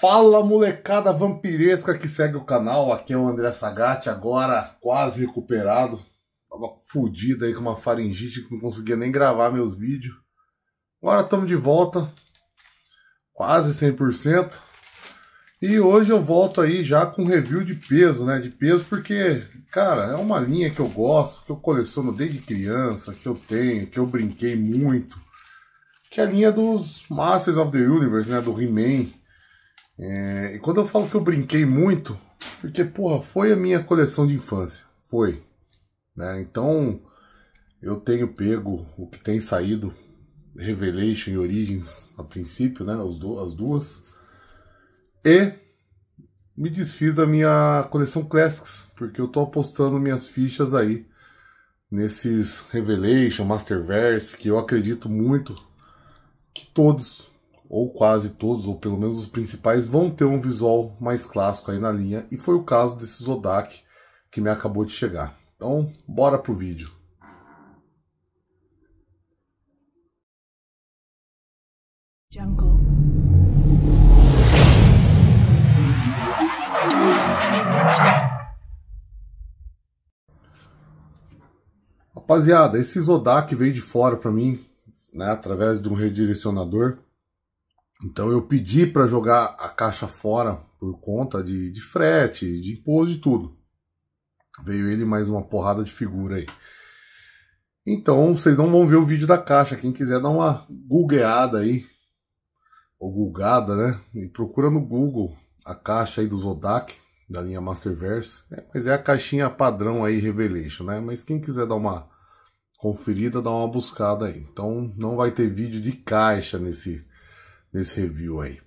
Fala molecada vampiresca que segue o canal, aqui é o André Sagatti, agora quase recuperado. Tava fudido aí com uma faringite que não conseguia nem gravar meus vídeos. Agora estamos de volta, quase 100%. E hoje eu volto aí já com review de peso, né? De peso porque, cara, é uma linha que eu gosto, que eu coleciono desde criança, que eu tenho, que eu brinquei muito. Que é a linha dos Masters of the Universe, né? Do He-Man. É, e quando eu falo que eu brinquei muito, porque, porra, foi a minha coleção de infância. Foi. Né? Então, eu tenho pego o que tem saído, Revelation e Origins, a princípio, né? As, do, as duas. E me desfiz da minha coleção Classics, porque eu tô apostando minhas fichas aí nesses Revelation, Masterverse, que eu acredito muito que todos ou quase todos, ou pelo menos os principais, vão ter um visual mais clássico aí na linha, e foi o caso desse Zodak que me acabou de chegar. Então, bora pro vídeo. Jungle. Rapaziada, esse Zodak veio de fora para mim, né, através de um redirecionador. Então eu pedi para jogar a caixa fora por conta de, de frete, de imposto e tudo. Veio ele mais uma porrada de figura aí. Então vocês não vão ver o vídeo da caixa. Quem quiser dar uma googleada aí, ou googada né? E procura no Google a caixa aí do Zodak, da linha Masterverse. É, mas é a caixinha padrão aí Revelation, né? Mas quem quiser dar uma conferida, dá uma buscada aí. Então não vai ter vídeo de caixa nesse nesse review aí,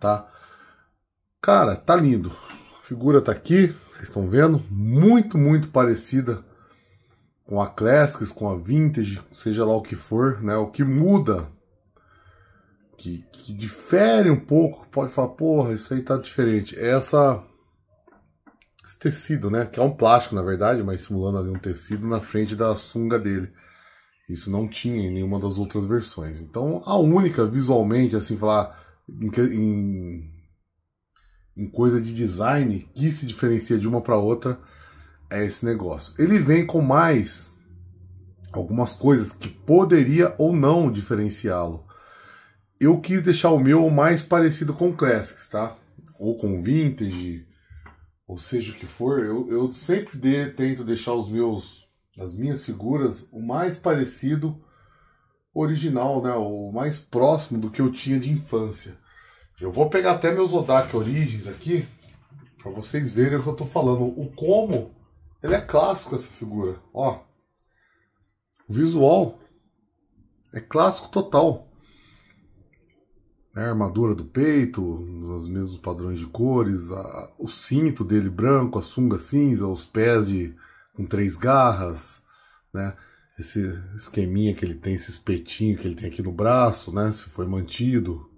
tá? Cara, tá lindo. A figura tá aqui, vocês estão vendo, muito, muito parecida com a Classics, com a Vintage, seja lá o que for, né? O que muda, que, que difere um pouco, pode falar, porra, isso aí tá diferente. É essa esse tecido, né? Que é um plástico, na verdade, mas simulando ali um tecido na frente da sunga dele. Isso não tinha em nenhuma das outras versões. Então, a única, visualmente, assim, falar em, em coisa de design que se diferencia de uma para outra é esse negócio. Ele vem com mais algumas coisas que poderia ou não diferenciá-lo. Eu quis deixar o meu mais parecido com Classics, tá? Ou com Vintage, ou seja o que for. Eu, eu sempre de, tento deixar os meus das minhas figuras, o mais parecido original, né? O mais próximo do que eu tinha de infância. Eu vou pegar até meus Odak origins aqui, para vocês verem o que eu tô falando. O como, ele é clássico essa figura, ó. O visual é clássico total. Né, a armadura do peito, os mesmos padrões de cores, a, o cinto dele branco, a sunga cinza, os pés de com três garras, né? Esse esqueminha que ele tem, esse espetinho que ele tem aqui no braço, né? Se foi mantido.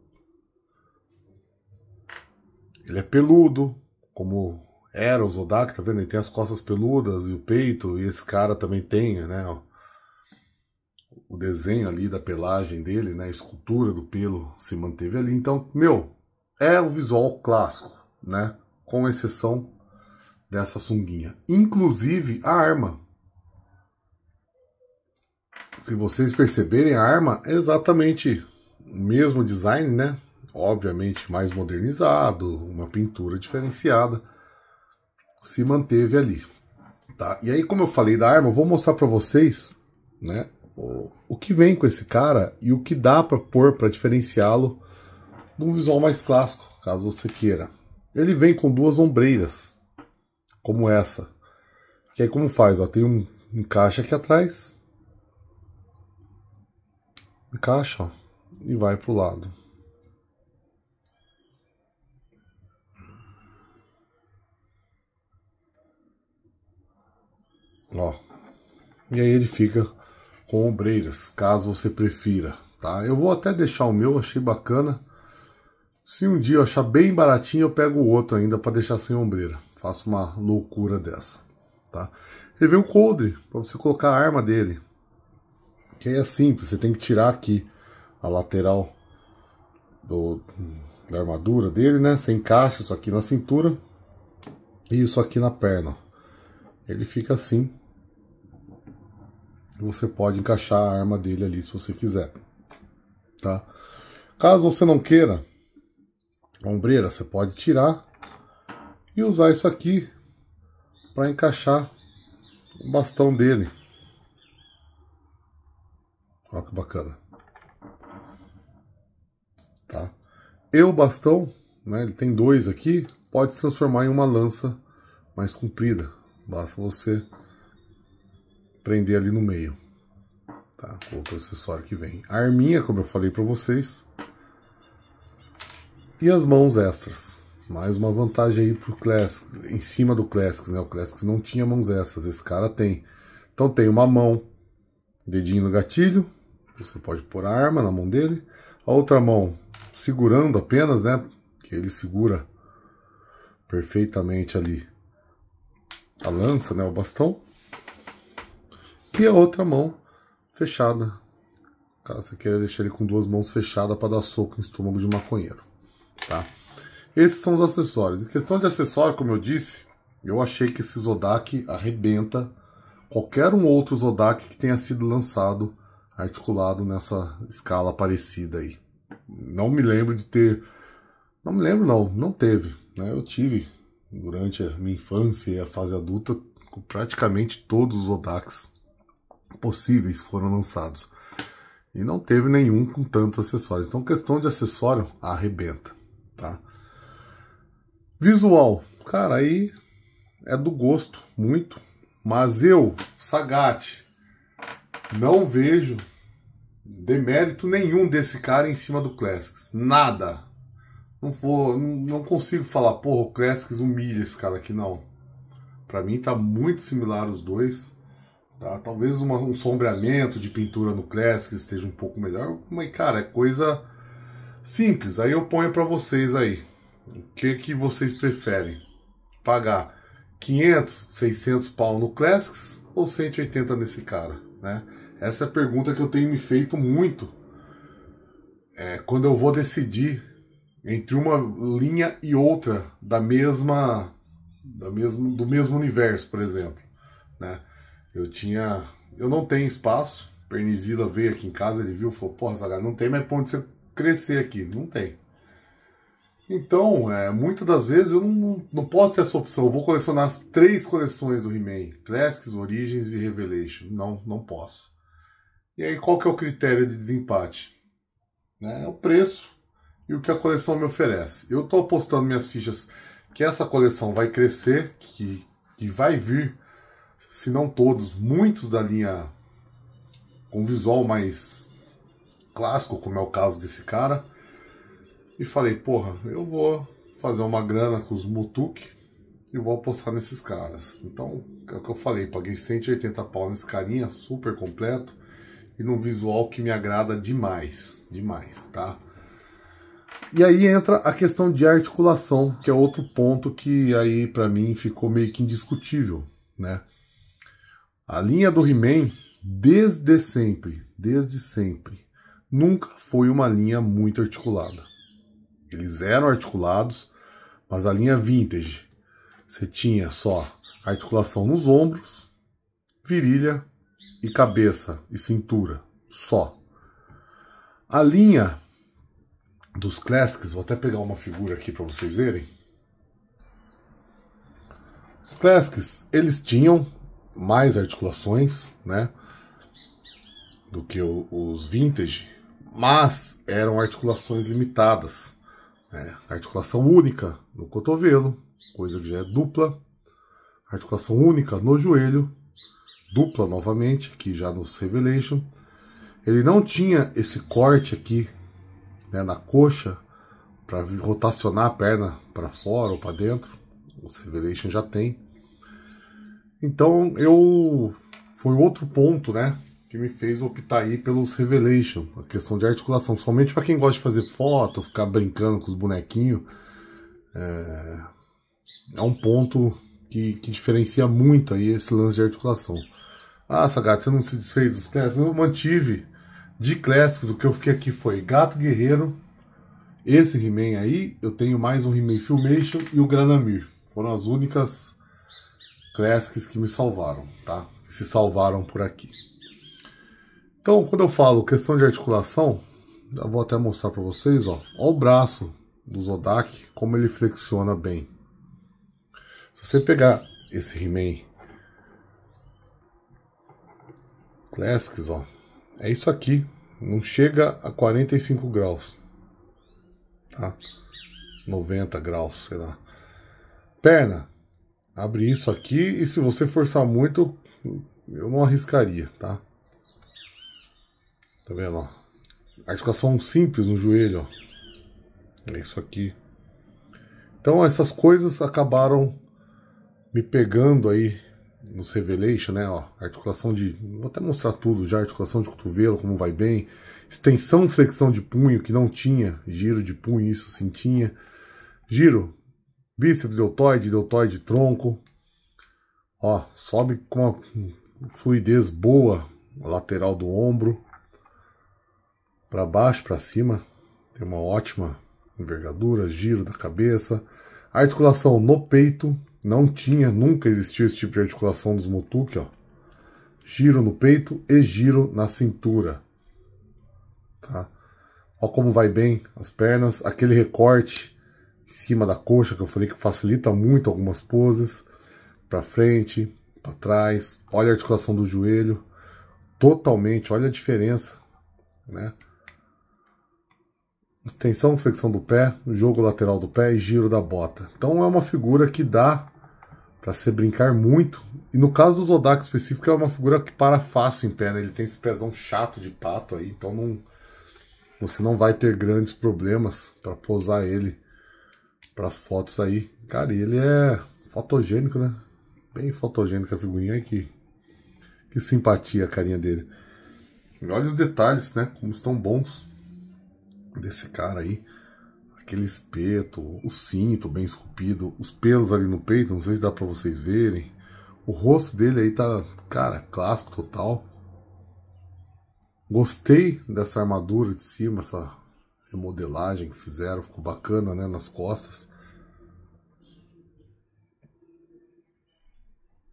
Ele é peludo, como era o Zodak, tá vendo? Ele tem as costas peludas e o peito, e esse cara também tem, né? O desenho ali da pelagem dele, né? A escultura do pelo se manteve ali. Então, meu, é o visual clássico, né? Com exceção dessa sunguinha, inclusive a arma. Se vocês perceberem, a arma é exatamente o mesmo design, né? Obviamente mais modernizado, uma pintura diferenciada, se manteve ali. Tá? E aí, como eu falei da arma, eu vou mostrar para vocês, né? O, o que vem com esse cara e o que dá para pôr para diferenciá-lo num visual mais clássico, caso você queira. Ele vem com duas ombreiras, como essa. Que aí como faz? Ó, tem um encaixe aqui atrás, encaixa ó, e vai pro lado. Ó, e aí ele fica com ombreiras, caso você prefira, tá? Eu vou até deixar o meu, achei bacana. Se um dia eu achar bem baratinho, eu pego o outro ainda para deixar sem ombreira faça uma loucura dessa, tá? Ele vem o coldre, para você colocar a arma dele. Que aí é simples, você tem que tirar aqui a lateral do, da armadura dele, né? Você encaixa isso aqui na cintura e isso aqui na perna. Ele fica assim. Você pode encaixar a arma dele ali se você quiser, tá? Caso você não queira a ombreira, você pode tirar e usar isso aqui para encaixar o bastão dele. Olha que bacana. Tá? E o bastão, né, ele tem dois aqui, pode se transformar em uma lança mais comprida. Basta você prender ali no meio. Tá? Outro acessório que vem. A arminha, como eu falei para vocês. E as mãos extras. Mais uma vantagem aí pro Classics, em cima do Classics, né? O Classics não tinha mãos essas, esse cara tem. Então tem uma mão, dedinho no gatilho, você pode pôr a arma na mão dele. A outra mão segurando apenas, né? Que ele segura perfeitamente ali a lança, né? O bastão. E a outra mão fechada. Caso você queira deixar ele com duas mãos fechadas para dar soco no estômago de maconheiro, tá? Esses são os acessórios. Em questão de acessório, como eu disse, eu achei que esse Zodak arrebenta qualquer um outro Zodak que tenha sido lançado articulado nessa escala parecida aí. Não me lembro de ter... Não me lembro não, não teve. Né? Eu tive durante a minha infância e a fase adulta com praticamente todos os Zodaks possíveis foram lançados. E não teve nenhum com tantos acessórios. Então questão de acessório, arrebenta. Tá? Visual, cara, aí é do gosto, muito. Mas eu, Sagat, não vejo demérito nenhum desse cara em cima do Classics. Nada. Não, for, não consigo falar, porra, o Classics humilha esse cara aqui, não. Pra mim tá muito similar os dois. Tá? Talvez uma, um sombreamento de pintura no Classics esteja um pouco melhor. Mas, cara, é coisa simples. Aí eu ponho para vocês aí. O que, que vocês preferem? Pagar 500, 600 pau no Classics ou 180 nesse cara? Né? Essa é a pergunta que eu tenho me feito muito é, quando eu vou decidir entre uma linha e outra da mesma, da mesmo, do mesmo universo, por exemplo. Né? Eu tinha, eu não tenho espaço. Pernizila veio aqui em casa, ele viu, falou: "Porra, Zaga, não tem mais ponto você crescer aqui, não tem". Então, é, muitas das vezes eu não, não posso ter essa opção. Eu vou colecionar as três coleções do He-Man: Classics, Origins e Revelation. Não, não posso. E aí, qual que é o critério de desempate? Né, é o preço e o que a coleção me oferece. Eu estou apostando minhas fichas que essa coleção vai crescer, que, que vai vir, se não todos, muitos da linha com visual mais clássico, como é o caso desse cara. E falei, porra, eu vou fazer uma grana com os Mutuk e vou apostar nesses caras. Então, é o que eu falei, paguei 180 pau nesse carinha, super completo e num visual que me agrada demais, demais, tá? E aí entra a questão de articulação, que é outro ponto que aí para mim ficou meio que indiscutível, né? A linha do He-Man, desde sempre, desde sempre, nunca foi uma linha muito articulada. Eles eram articulados, mas a linha vintage, você tinha só articulação nos ombros, virilha e cabeça e cintura, só. A linha dos classics, vou até pegar uma figura aqui para vocês verem. Os classics, eles tinham mais articulações, né? Do que os vintage, mas eram articulações limitadas. É, articulação única no cotovelo, coisa que já é dupla, articulação única no joelho, dupla novamente, que já nos Revelation. Ele não tinha esse corte aqui né, na coxa para rotacionar a perna para fora ou para dentro. os Revelation já tem. Então eu foi outro ponto, né, que me fez optar aí pelos Revelation, a questão de articulação, somente para quem gosta de fazer foto, ficar brincando com os bonequinhos, é, é um ponto que, que, diferencia muito aí esse lance de articulação. Ah, Sagato, você não se desfez dos clássicos? Eu mantive de clássicos, o que eu fiquei aqui foi Gato Guerreiro, esse He-Man aí, eu tenho mais um He-Man Filmation e o Granamir. Foram as únicas clássicos que me salvaram, tá? Que se salvaram por aqui. Então, quando eu falo questão de articulação, eu vou até mostrar para vocês, ó, ó o braço do Zodak, como ele flexiona bem. Se você pegar esse He-Man Classics, ó, é isso aqui, não chega a 45 graus, tá? 90 graus, sei lá. Perna, abre isso aqui e se você forçar muito, eu não arriscaria, tá? Tá vendo? Ó? Articulação simples no joelho. Ó. É isso aqui. Então essas coisas acabaram me pegando aí nos Revelation, né? Ó, articulação de. Vou até mostrar tudo já: articulação de cotovelo, como vai bem, extensão, flexão de punho, que não tinha, giro de punho, isso sim tinha, giro, bíceps, deltoide, deltoide, tronco, ó, sobe com uma fluidez boa lateral do ombro, para baixo, para cima. Tem uma ótima envergadura, giro da cabeça. Articulação no peito. Não tinha, nunca existiu esse tipo de articulação dos Motuki, ó. Giro no peito e giro na cintura. Tá? Olha como vai bem as pernas. Aquele recorte em cima da coxa que eu falei que facilita muito algumas poses. Para frente, para trás. Olha a articulação do joelho. Totalmente, olha a diferença, né? extensão, flexão do pé, jogo lateral do pé e giro da bota. Então é uma figura que dá para se brincar muito. E no caso do Zodak específico, é uma figura que para fácil em pé, né? Ele tem esse pezão chato de pato aí, então não, você não vai ter grandes problemas para posar ele para as fotos aí. Cara, ele é fotogênico, né? Bem fotogênico a figurinha aqui. Que simpatia a carinha dele. E olha os detalhes, né? Como estão bons desse cara aí. Aquele espeto, o cinto bem esculpido, os pelos ali no peito, não sei se dá para vocês verem. O rosto dele aí tá, cara, clássico total. Gostei dessa armadura de cima, essa remodelagem que fizeram, ficou bacana, né, nas costas.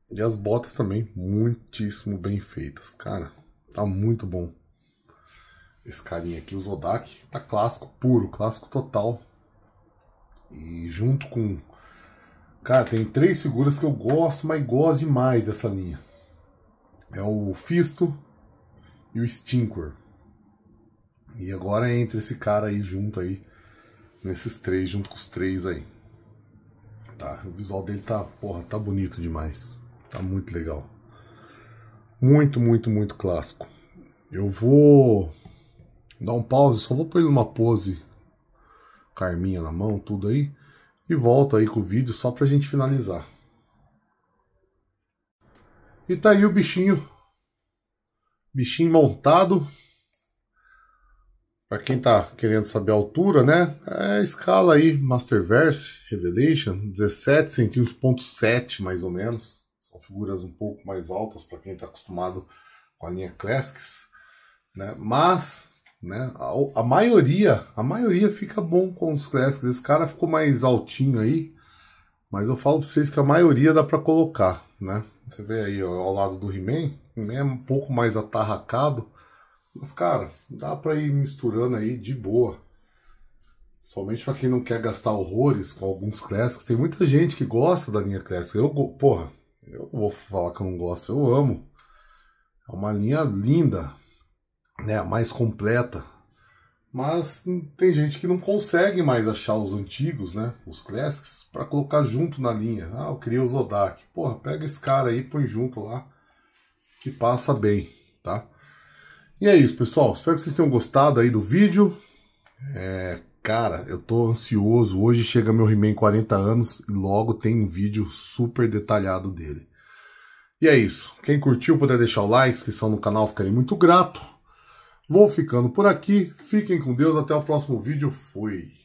E as botas também, muitíssimo bem feitas, cara. Tá muito bom esse carinha aqui, o Zodak, tá clássico puro, clássico total. E junto com. Cara, tem três figuras que eu gosto, mas gosto demais dessa linha. É o Fisto e o Stinker. E agora entra esse cara aí junto aí. Nesses três, junto com os três aí. Tá, o visual dele tá, porra, tá bonito demais. Tá muito legal. Muito, muito, muito clássico. Eu vou Dá um pause, só vou pôr ele numa pose carminha na mão, tudo aí. E volta aí com o vídeo só pra gente finalizar. E tá aí o bichinho. Bichinho montado. Para quem tá querendo saber a altura, né? É a escala aí, Masterverse Revelation, 17 centímetros,7 mais ou menos. São figuras um pouco mais altas para quem tá acostumado com a linha Classics, né? Mas né? A, a, maioria, a maioria fica bom com os classics. Esse cara ficou mais altinho aí, mas eu falo para vocês que a maioria dá para colocar, né? Você vê aí ó, ao lado do He-Man, He-Man é um pouco mais atarracado, mas cara, dá para ir misturando aí de boa. Somente para quem não quer gastar horrores com alguns clássicos. Tem muita gente que gosta da linha clássica. Eu, porra, eu não vou falar que eu não gosto, eu amo. É uma linha linda, né, mais completa. Mas tem gente que não consegue mais achar os antigos, né, os classics, para colocar junto na linha. Ah, eu queria o Zodak. Porra, pega esse cara aí, põe junto lá, que passa bem, tá? E é isso, pessoal. Espero que vocês tenham gostado aí do vídeo. É, cara, eu tô ansioso. Hoje chega meu He-Man 40 anos e logo tem um vídeo super detalhado dele. E é isso. Quem curtiu, puder deixar o like, inscrição no canal, ficarei muito grato. Vou ficando por aqui. Fiquem com Deus. Até o próximo vídeo. Fui.